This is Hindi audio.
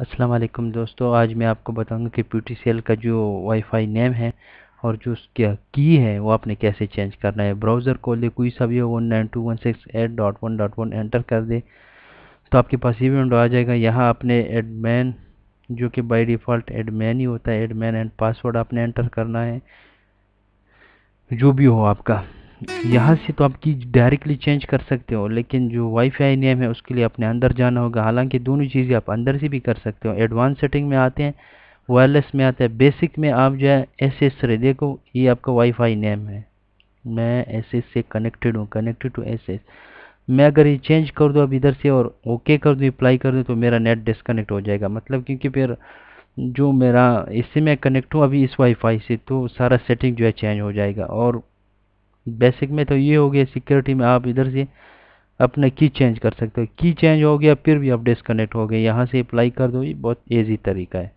अस्सलाम वालेकुम दोस्तों आज मैं आपको बताऊंगा कि पी का जो वाईफाई नेम है और जो उसका की है वो आपने कैसे चेंज करना है ब्राउज़र खोल कोई सा भी हो one nine two one six eight dot one dot one enter कर दे तो आपके पास ये विंडो आ जाएगा यहाँ आपने एडमैन जो कि बाई डिफ़ॉल्ट एडमैन ही होता है एडमैन एंड पासवर्ड आपने एंटर करना है जो भी हो आपका यहाँ से तो आप की डायरेक्टली चेंज कर सकते हो लेकिन जो वाईफाई नेम है उसके लिए अपने अंदर जाना होगा हालांकि दोनों चीज़ें आप अंदर से भी कर सकते हो एडवांस सेटिंग में आते हैं वायरलेस में आते हैं बेसिक में आप जो है एस एस देखो ये आपका वाईफाई नेम है मैं एस एस से कनेक्टेड हूँ कनेक्टेड टू एस एस मैं अगर ये चेंज कर दूँ अब इधर से और ओके कर दूँ अप्लाई कर दूँ तो मेरा नेट डिसकनेक्ट हो जाएगा मतलब क्योंकि फिर जो मेरा इससे मैं कनेक्ट हूँ अभी इस वाईफाई से तो सारा सेटिंग जो है चेंज हो जाएगा और बेसिक में तो ये हो गया सिक्योरिटी में आप इधर से अपना की चेंज कर सकते हो की चेंज हो गया फिर भी आप डिसकनेक्ट हो गए यहाँ से अप्लाई कर दो ये बहुत ईजी तरीका है